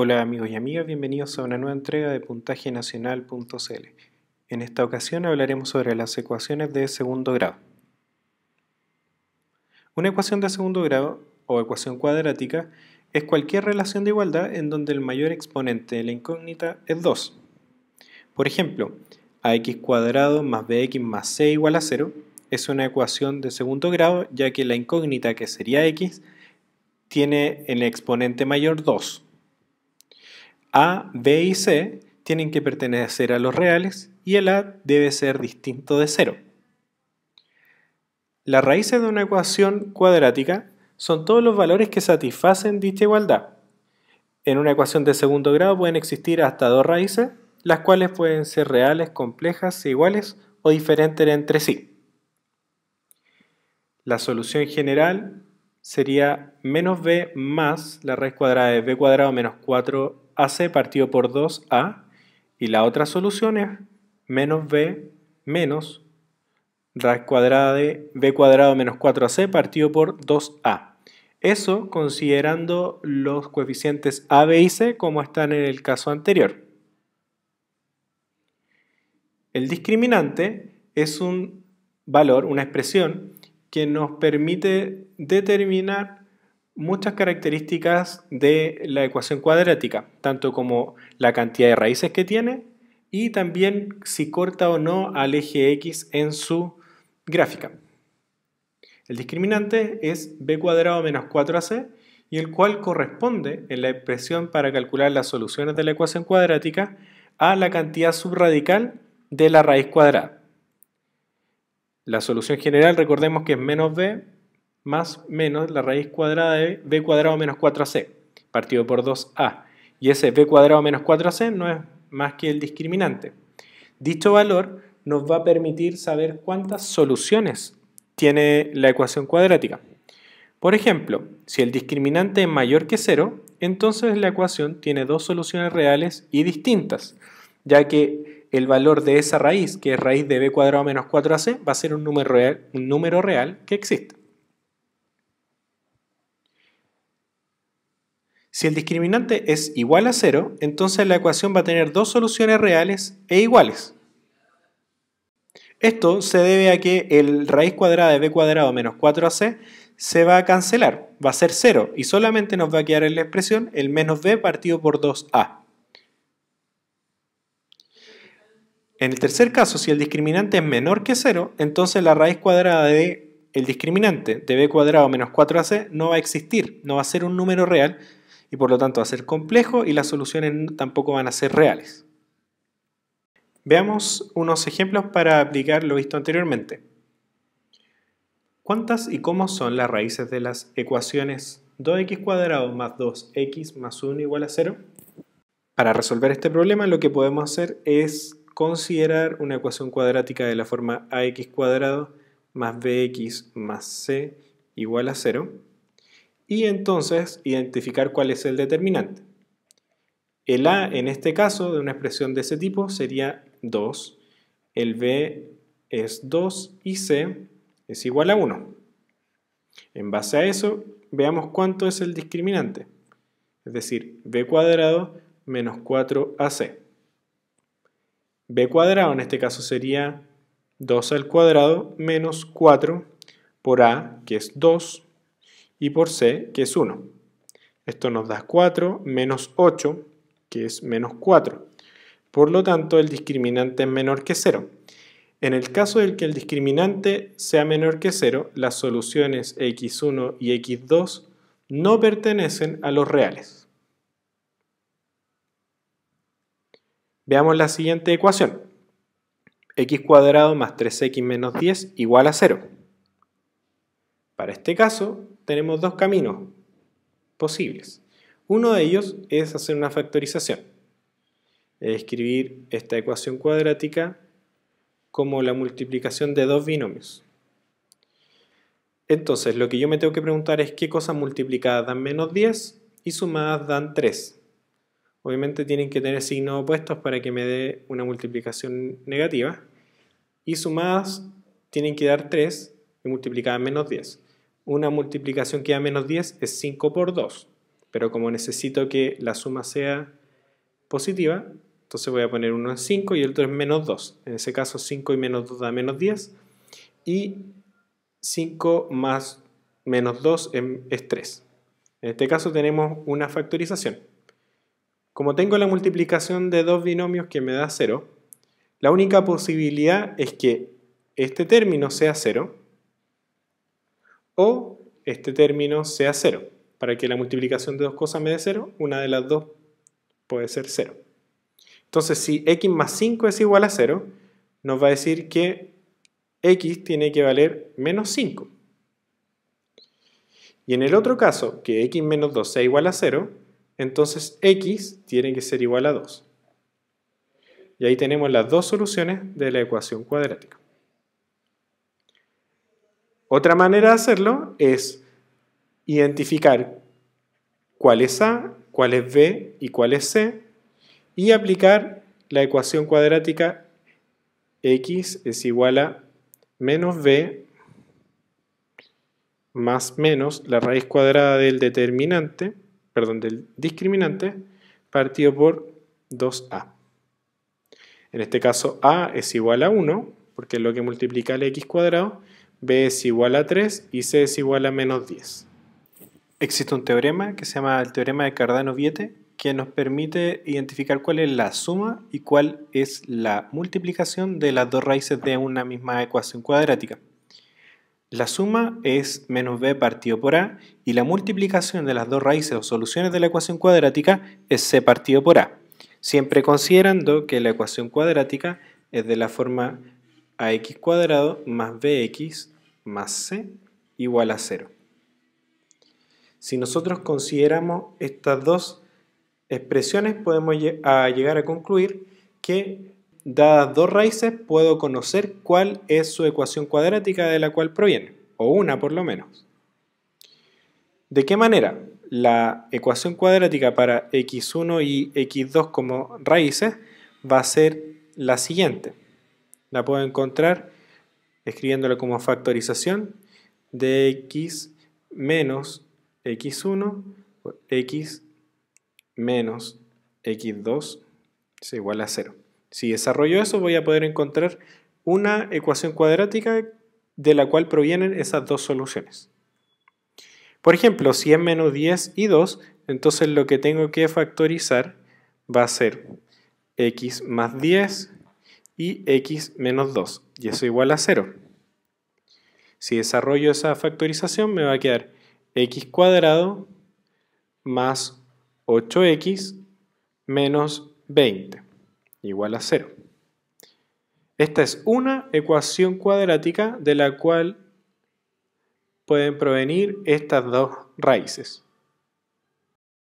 Hola amigos y amigas, bienvenidos a una nueva entrega de puntaje nacional.cl. En esta ocasión hablaremos sobre las ecuaciones de segundo grado. Una ecuación de segundo grado, o ecuación cuadrática, es cualquier relación de igualdad en donde el mayor exponente de la incógnita es 2. Por ejemplo, ax cuadrado más bx más c igual a 0 es una ecuación de segundo grado ya que la incógnita que sería x tiene el exponente mayor 2. A, B y C tienen que pertenecer a los reales y el A debe ser distinto de cero. Las raíces de una ecuación cuadrática son todos los valores que satisfacen dicha igualdad. En una ecuación de segundo grado pueden existir hasta dos raíces, las cuales pueden ser reales, complejas, iguales o diferentes entre sí. La solución general sería menos b más la raíz cuadrada de b cuadrado menos 4 AC partido por 2A y la otra solución es menos B menos raíz cuadrada de B cuadrado menos 4AC partido por 2A. Eso considerando los coeficientes A, B y C como están en el caso anterior. El discriminante es un valor, una expresión, que nos permite determinar muchas características de la ecuación cuadrática, tanto como la cantidad de raíces que tiene y también si corta o no al eje X en su gráfica. El discriminante es b cuadrado menos 4ac y el cual corresponde en la expresión para calcular las soluciones de la ecuación cuadrática a la cantidad subradical de la raíz cuadrada. La solución general recordemos que es menos b más menos la raíz cuadrada de b cuadrado menos 4ac, partido por 2a. Y ese b cuadrado menos 4ac no es más que el discriminante. Dicho valor nos va a permitir saber cuántas soluciones tiene la ecuación cuadrática. Por ejemplo, si el discriminante es mayor que 0, entonces la ecuación tiene dos soluciones reales y distintas, ya que el valor de esa raíz, que es raíz de b cuadrado menos 4ac, va a ser un número real, un número real que existe. Si el discriminante es igual a cero, entonces la ecuación va a tener dos soluciones reales e iguales. Esto se debe a que el raíz cuadrada de b cuadrado menos 4ac se va a cancelar, va a ser 0 y solamente nos va a quedar en la expresión el menos b partido por 2a. En el tercer caso, si el discriminante es menor que 0, entonces la raíz cuadrada de el discriminante de b cuadrado menos 4ac no va a existir, no va a ser un número real, y por lo tanto va a ser complejo y las soluciones tampoco van a ser reales. Veamos unos ejemplos para aplicar lo visto anteriormente. ¿Cuántas y cómo son las raíces de las ecuaciones 2x cuadrado más 2x más 1 igual a 0? Para resolver este problema lo que podemos hacer es considerar una ecuación cuadrática de la forma ax cuadrado más bx más c igual a 0 y entonces identificar cuál es el determinante. El A en este caso de una expresión de ese tipo sería 2, el B es 2 y C es igual a 1. En base a eso, veamos cuánto es el discriminante, es decir, B cuadrado menos 4AC. B cuadrado en este caso sería 2 al cuadrado menos 4 por A, que es 2, y por c, que es 1. Esto nos da 4 menos 8, que es menos 4. Por lo tanto, el discriminante es menor que 0. En el caso del que el discriminante sea menor que 0, las soluciones x1 y x2 no pertenecen a los reales. Veamos la siguiente ecuación. x cuadrado más 3x menos 10 igual a 0. Para este caso, tenemos dos caminos posibles. Uno de ellos es hacer una factorización, escribir esta ecuación cuadrática como la multiplicación de dos binomios. Entonces, lo que yo me tengo que preguntar es qué cosas multiplicadas dan menos 10 y sumadas dan 3. Obviamente tienen que tener signos opuestos para que me dé una multiplicación negativa. Y sumadas tienen que dar 3 y multiplicadas menos 10 una multiplicación que da menos 10 es 5 por 2. Pero como necesito que la suma sea positiva, entonces voy a poner uno en 5 y el otro es menos 2. En ese caso 5 y menos 2 da menos 10. Y 5 más menos 2 em, es 3. En este caso tenemos una factorización. Como tengo la multiplicación de dos binomios que me da 0, la única posibilidad es que este término sea 0 o este término sea 0. Para que la multiplicación de dos cosas me dé 0, una de las dos puede ser 0. Entonces, si x más 5 es igual a 0, nos va a decir que x tiene que valer menos 5. Y en el otro caso, que x menos 2 sea igual a 0, entonces x tiene que ser igual a 2. Y ahí tenemos las dos soluciones de la ecuación cuadrática. Otra manera de hacerlo es identificar cuál es A, cuál es B y cuál es C y aplicar la ecuación cuadrática x es igual a menos b más menos la raíz cuadrada del determinante, perdón, del discriminante, partido por 2a. En este caso a es igual a 1, porque es lo que multiplica el x cuadrado, b es igual a 3 y c es igual a menos 10. Existe un teorema que se llama el teorema de Cardano-Viete que nos permite identificar cuál es la suma y cuál es la multiplicación de las dos raíces de una misma ecuación cuadrática. La suma es menos b partido por a y la multiplicación de las dos raíces o soluciones de la ecuación cuadrática es c partido por a, siempre considerando que la ecuación cuadrática es de la forma a x cuadrado más bx más c igual a 0. Si nosotros consideramos estas dos expresiones, podemos llegar a concluir que dadas dos raíces puedo conocer cuál es su ecuación cuadrática de la cual proviene, o una por lo menos. ¿De qué manera? La ecuación cuadrática para x1 y x2 como raíces va a ser la siguiente. La puedo encontrar escribiéndola como factorización de x menos x1 por x menos x2 es igual a 0. Si desarrollo eso voy a poder encontrar una ecuación cuadrática de la cual provienen esas dos soluciones. Por ejemplo, si es menos 10 y 2, entonces lo que tengo que factorizar va a ser x más 10 y x menos 2, y eso igual a 0. Si desarrollo esa factorización me va a quedar x cuadrado más 8x menos 20, igual a 0. Esta es una ecuación cuadrática de la cual pueden provenir estas dos raíces.